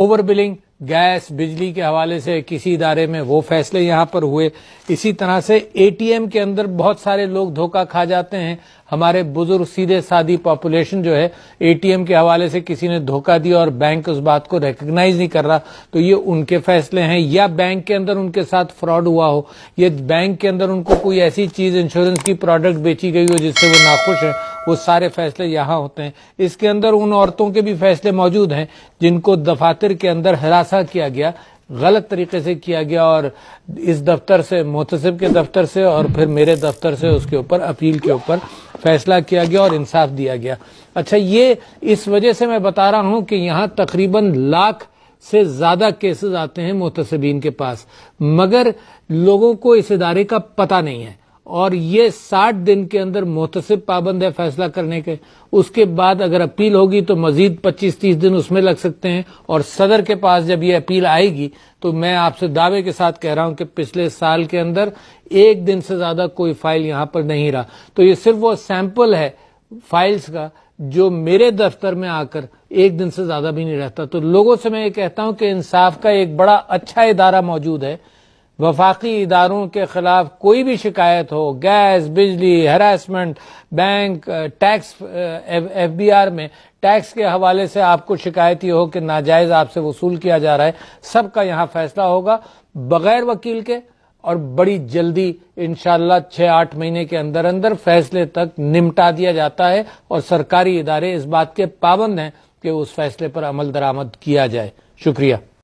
over billing gas बिजली के हवाले से किसी इदारे में वो फैसले यहाँ पर हुए इसी तरह से एटीएम के अंदर बहुत सारे लोग धोखा खा जाते हैं हमारे बुजुर्ग सीधे सादी पॉपुलेशन जो है एटीएम के हवाले से किसी ने धोखा दिया और बैंक उस बात को रिकग्नाइज नहीं कर रहा तो ये उनके फैसले हैं या बैंक के अंदर उनके साथ फ्रॉड हुआ हो या बैंक के अंदर उनको कोई ऐसी चीज इंश्योरेंस की प्रोडक्ट बेची गई हो जिससे वो नाखुश है वो सारे फैसले यहाँ होते हैं इसके अंदर उन औरतों के भी फैसले मौजूद हैं जिनको दफातर के अंदर हरासा किया गया गलत तरीके से किया गया और इस दफ्तर से मोहतसब के दफ्तर से और फिर मेरे दफ्तर से उसके ऊपर अपील के ऊपर फैसला किया गया और इंसाफ दिया गया अच्छा ये इस वजह से मैं बता रहा हूँ कि यहाँ तकरीबन लाख से ज्यादा केसेस आते हैं मोहतसबीन के पास मगर लोगों को इस इदारे का पता नहीं है और ये साठ दिन के अंदर मोहतसिब पाबंद है फैसला करने के उसके बाद अगर अपील होगी तो मजीद पच्चीस तीस दिन उसमें लग सकते हैं और सदर के पास जब ये अपील आएगी तो मैं आपसे दावे के साथ कह रहा हूं कि पिछले साल के अंदर एक दिन से ज्यादा कोई फाइल यहां पर नहीं रहा तो ये सिर्फ वो सैंपल है फाइल्स का जो मेरे दफ्तर में आकर एक दिन से ज्यादा भी नहीं रहता तो लोगों से मैं ये कहता हूं कि इंसाफ का एक बड़ा अच्छा इदारा मौजूद है वफाकी इदारों के खिलाफ कोई भी शिकायत हो गैस बिजली harassment bank tax F B R में टैक्स के हवाले से आपको शिकायत ये हो कि नाजायज आपसे वसूल किया जा रहा है सबका यहाँ फैसला होगा बगैर वकील के और बड़ी जल्दी इन छह आठ महीने के अंदर अंदर फैसले तक निमटा दिया जाता है और सरकारी इदारे इस बात के पाबंद हैं कि उस फैसले पर अमल दरामद किया जाए शुक्रिया